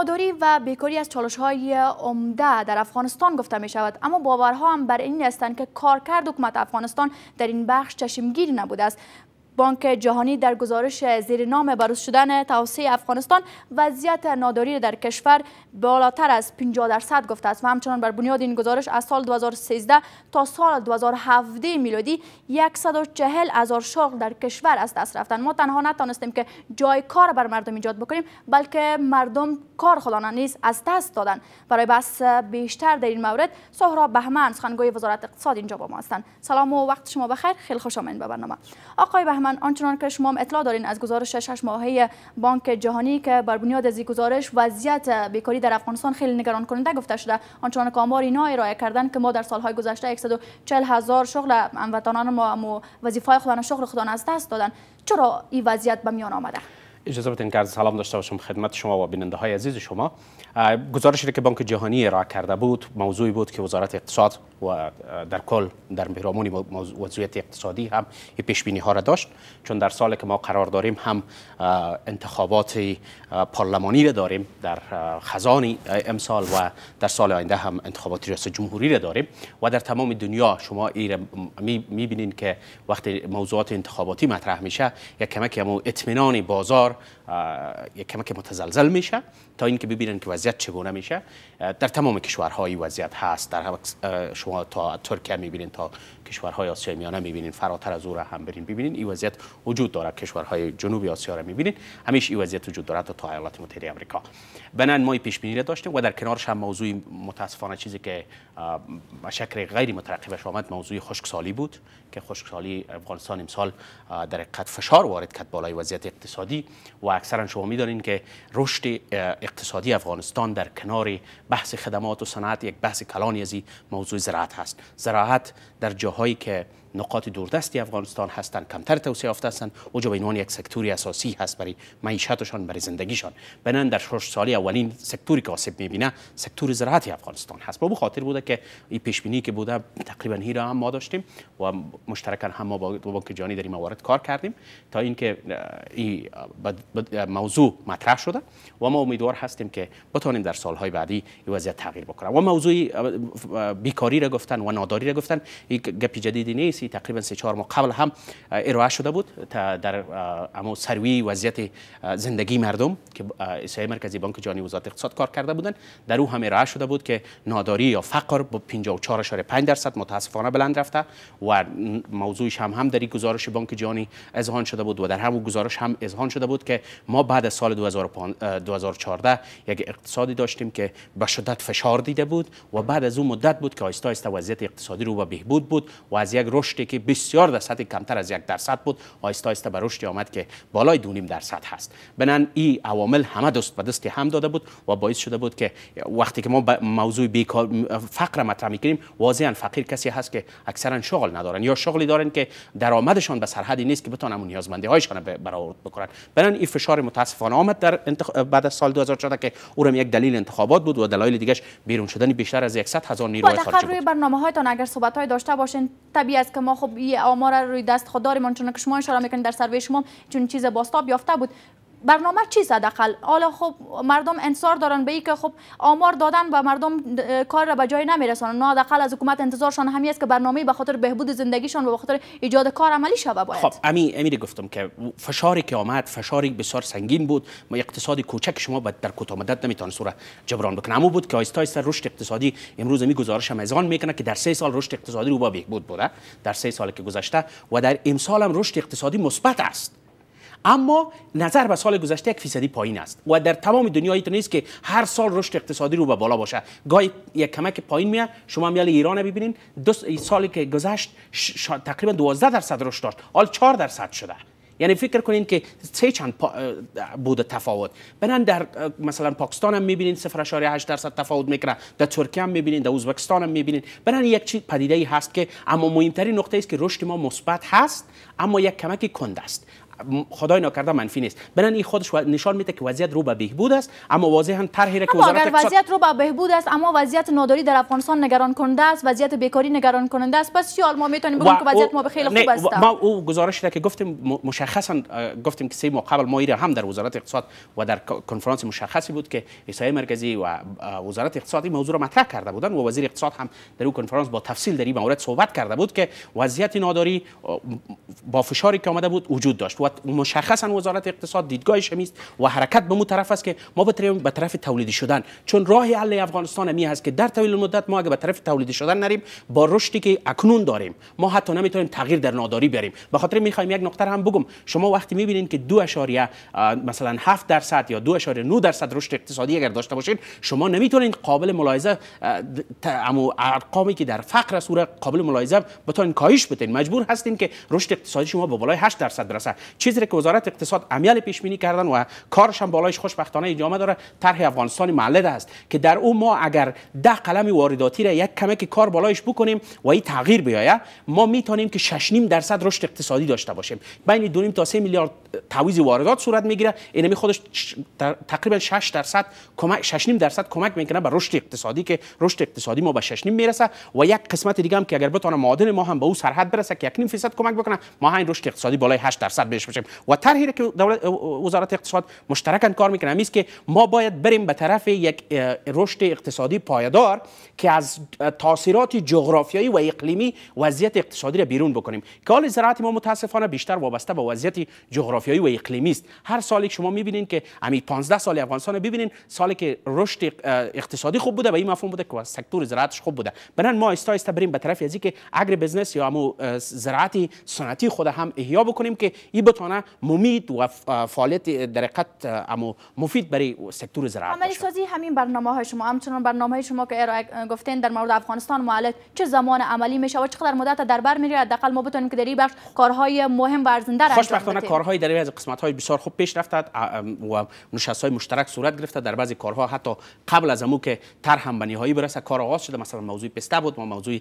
ناداری و بیکاری از چالش های عمده در افغانستان گفته می شود اما باورها هم بر این هستند که کارکرد حکومت افغانستان در این بخش چشمگیری نبوده است بانک جهانی در گزارش زیر نام بروز شدن توسعه افغانستان وضعیت ناداری در کشور بالاتر از 50 درصد گفته است و همچنان بر بنیاد این گزارش از سال 2013 تا سال 2017 میلادی 140 هزار شغل در کشور از دست رفتن ما تنها نتانستیم که جای کار بر مردم ایجاد بکنیم بلکه مردم کار خلانه نیز از دست دادن برای بس بیشتر در این مورد سهراب بهمن سخنگوی وزارت اقتصاد اینجا با ما هستند سلام و وقت شما بخیر خیلی خوش آمدید به برنامه آقای بهمن من آنچنان که شما اطلاع دارین از گزارش شش ماهه بانک جهانی که بر بنیاد از گزارش وضعیت بیکاری در افغانستان خیلی نگران کننده گفته شده آنچنان که آمار اینا ارائه کردن که ما در سالهای گذشته 140 هزار شغل هموطنان ما وظیفه خودان شغل خودان از دست دادن چرا این وضعیت به میان آمده اجازه بدین که سلام داشته باشم خدمت شما و بیننده های عزیز شما گزارشی که بانک جهانی ارائه کرده بود موضوعی بود که وزارت اقتصاد و در کل در پیرامون وضعیت اقتصادی هم پیش بینی ها را داشت چون در سالی که ما قرار داریم هم انتخابات پارلمانی را داریم در خزان امسال و در سال آینده هم انتخابات ریاست جمهوری را داریم و در تمام دنیا شما این بینید که وقتی موضوعات انتخاباتی مطرح میشه یک کمک اطمینان بازار بسیار یک کمک که متزلزل میشه تا اینکه ببینن که وضعیت چگونه میشه در تمام کشورهای وضعیت هست در شما تا ترکیه میبینین تا کشورهای آسیا میانه میبینین فراتر از او هم برین ببینین این وضعیت وجود داره کشورهای جنوبی آسیا را میبینین همیشه این وضعیت وجود داره تا ایالات متحده آمریکا بنان ما پیش بینی داشتیم و در کنارش هم موضوع متاسفانه چیزی که به شکل غیر مترقبش آمد موضوع خشکسالی بود که خشکسالی افغانستان امسال در قد فشار وارد کرد بالای وضعیت اقتصادی و اکثرا شما میدانین که رشد اقتصادی افغانستان در کنار بحث خدمات و صنعت یک بحث کلانی از موضوع زراعت هست زراعت در جاهایی که نقاط دوردستی افغانستان هستند کمتر توسعه یافته هستند اوجا به عنوان یک سکتوری اساسی هست برای معیشتشان برای زندگیشان بنان در شش سالی اولین سکتوری که آسیب میبینه سکتور زراعت افغانستان هست با خاطر بوده که این پیش بینی که بوده تقریبا را هم ما داشتیم و مشترکاً هم ما با بانک جهانی در این موارد کار کردیم تا اینکه این موضوع مطرح شده و ما امیدوار هستیم که بتوانیم در سالهای بعدی این وضعیت تغییر بکنه و موضوع بیکاری را گفتن و ناداری را گفتن یک گپی جدیدی نیست تقریبا سه چهار ماه قبل هم ارائه شده بود تا در اما سروی وضعیت زندگی مردم که اسای مرکزی بانک جهانی وزارت اقتصاد کار کرده بودند در او هم ارائه شده بود که ناداری یا فقر با 54.5 درصد متاسفانه بلند رفته و موضوعش هم هم در گزارش بانک جهانی اذهان شده بود و در همون گزارش هم اذهان شده بود که ما بعد از سال 2014 یک اقتصادی داشتیم که به شدت فشار دیده بود و بعد از اون مدت بود که آیستا آیستا وضعیت اقتصادی رو به بهبود بود و از یک رشد رشدی که بسیار در سطح کمتر از یک درصد بود آیستا آیسته به رشدی آمد که بالای دونیم درصد هست بنان این عوامل همه دست به دست هم داده بود و باعث شده بود که وقتی که ما موضوع بیکار فقر مطرح میکنیم واضحا فقیر کسی هست که اکثرا شغل ندارن یا شغلی دارن که درآمدشان به سرحدی نیست که بتونن اون نیازمندی هایشان برآورد بکنن بنان این فشار متاسفانه آمد در انتخ... بعد از سال 2014 که اورم یک دلیل انتخابات بود و دلایل دیگه بیرون شدن بیشتر از 100 هزار نیروی خارجی بود. روی برنامه‌هایتان اگر های داشته باشین طبیعی است که که ما خب این آمار روی دست خود داریم چون که شما اشاره میکنید در سروی شما چون چیز باستاب یافته بود برنامه چی اقل حالا خب مردم انصار دارن به که خب آمار دادن و مردم کار را به جای نمیرسانن نه حداقل از حکومت انتظارشان همی است که برنامه به خاطر بهبود زندگیشان و به خاطر ایجاد کار عملی شوه خب، باید خب امی امیر گفتم که فشاری که آمد فشاری بسیار سنگین بود ما اقتصاد کوچک شما بعد در کوتاه مدت نمیتونه صورت جبران بکنه اما بود که آیستای سر رشد اقتصادی امروز می گزارش هم ازان میکنه که در سه سال رشد اقتصادی رو با بهبود بوده در سه سال که گذشته و در امسال هم رشد اقتصادی مثبت است اما نظر به سال گذشته یک فیصدی پایین است و در تمام دنیا تو نیست که هر سال رشد اقتصادی رو به بالا باشه گاهی یک کمک پایین میاد شما میال ایران ببینین دو سالی که گذشت تقریبا 12 درصد رشد داشت حال 4 درصد شده یعنی فکر کنین که سه چند بود تفاوت بنان در مثلا پاکستان هم میبینین 0.8 درصد تفاوت میکنه در ترکیه هم میبینین در ازبکستان هم میبینین بنان یک چیز پدیده ای هست که اما مهمترین نقطه است که رشد ما مثبت هست اما یک کمک کند است خدای ناکرده منفی نیست بنان این خودش نشان میده که وضعیت رو به بهبود است اما واضحا طرحی را که وزارت وضعیت رو به بهبود است اما وضعیت ناداری در افغانستان نگران کننده است وضعیت بیکاری نگران کننده است پس چی ما میتونیم بگیم که وضعیت ما به خیلی خوب است ما او گزارش را که گفتیم مشخصا گفتیم که سه ماه قبل ما ایره هم در وزارت اقتصاد و در کنفرانس مشخصی بود که ایسای مرکزی و وزارت اقتصادی موضوع را مطرح کرده بودند و وزیر اقتصاد هم در اون کنفرانس با تفصیل در این مورد صحبت کرده بود که وضعیت ناداری با فشاری که آمده بود وجود داشت و مشخصا وزارت اقتصاد دیدگاهش همیست و حرکت به مو طرف است که ما به طرف تولیدی شدن چون راه حل افغانستان می هست که در طول مدت ما اگه به طرف تولیدی شدن نریم با رشدی که اکنون داریم ما حتی نمیتونیم تغییر در ناداری بریم به خاطر میخوایم یک نقطه هم بگم شما وقتی میبینید که دو اشاریه مثلا 7 درصد یا 2.9 درصد رشد اقتصادی اگر داشته باشید شما نمیتونید قابل ملاحظه ارقامی که در فقر صورت قابل ملاحظه بتونید کاهش بدین مجبور هستین که رشد اقتصادی شما به بالای 8 درصد برسه چیزی که وزارت اقتصاد عمل پیش بینی کردن و کارش هم بالایش خوشبختانه ادامه داره طرح افغانستان معلد است که در او ما اگر 10 قلم وارداتی را یک که کار بالایش بکنیم و این تغییر بیایه ما میتونیم که نیم درصد رشد اقتصادی داشته باشیم بین 2 تا 3 میلیارد تعویض واردات صورت میگیره اینمی خودش تقریبا 6 درصد کمک نیم درصد کمک میکنه به رشد اقتصادی که رشد اقتصادی ما به نیم میرسه و یک قسمت دیگه هم که اگر بتونه معادن ما هم به او سرحد برسه که نیم فیصد کمک بکنه ما همین رشد اقتصادی بالای 8 درصد بهش بشیم و طرحی که دولت وزارت اقتصاد مشترکاً کار میکنه است که ما باید بریم به طرف یک رشد اقتصادی پایدار که از تاثیرات جغرافیایی و اقلیمی وضعیت اقتصادی را بیرون بکنیم که حال زراعت ما متاسفانه بیشتر وابسته به وضعیت جغرافیایی و اقلیمی است هر سالی شما میبینید که همین 15 سال افغانستان ببینین سالی که رشد اقتصادی خوب بوده و این مفهوم بوده که سکتور زراعتش خوب بوده بنان ما استا بریم به طرف که اگر بزنس یا زراعتی سنتی خود هم احیا بکنیم که این بتونه ممید و فعالیت درقت امو مفید برای سکتور زراعت عملی سازی همین برنامه های شما همچنان برنامه های شما که ارائه گفتین در مورد افغانستان معالج چه زمان عملی میشه و چقدر مدت در بر میره حداقل ما بتونیم که در این بخش کارهای مهم و ارزنده را خوشبختانه کارهای در از قسمت های بسیار خوب پیش رفته و نشست های مشترک صورت گرفته در بعضی کارها حتی قبل از امو که طرح هم به نهایی برسه کار آغاز شده مثلا موضوع پسته بود ما موضوع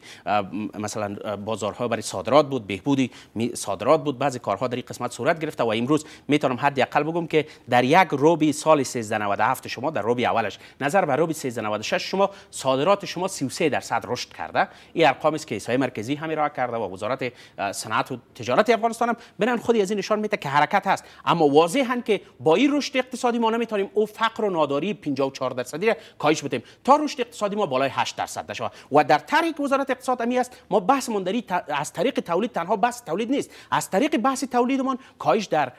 مثلا بازارها برای صادرات بود بهبودی صادرات بود بعضی کارها در این قسمت صورت گرفته و امروز میتونم اقل بگم که در یک روبی سال 1397 شما در روبی اولش نظر بر روبی 1396 شما صادرات شما 33 درصد رشد کرده این ارقام است که ایسای مرکزی هم را کرده و وزارت صنعت و تجارت افغانستان هم بنن خودی از این نشان میده که حرکت هست اما هن که با این رشد اقتصادی ما نمیتونیم او فقر و ناداری 54 درصدی را کاهش بدیم تا رشد اقتصادی ما بالای 8 درصد بشه و در طریق وزارت اقتصاد امی است ما بحث مندری از طریق تولید تنها بس تولید نیست از طریق بحث تولیدمان کاهش در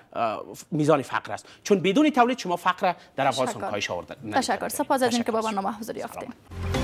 میزان فقر است چون بدون تولید شما فقر در افغانستان کاهش آورده تشکر سپاس از اینکه با برنامه حضور یافتید